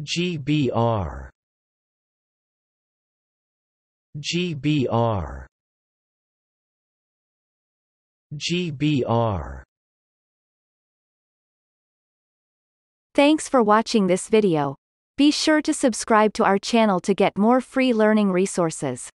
GBR GBR GBR Thanks for watching this video. Be sure to subscribe to our channel to get more free learning resources.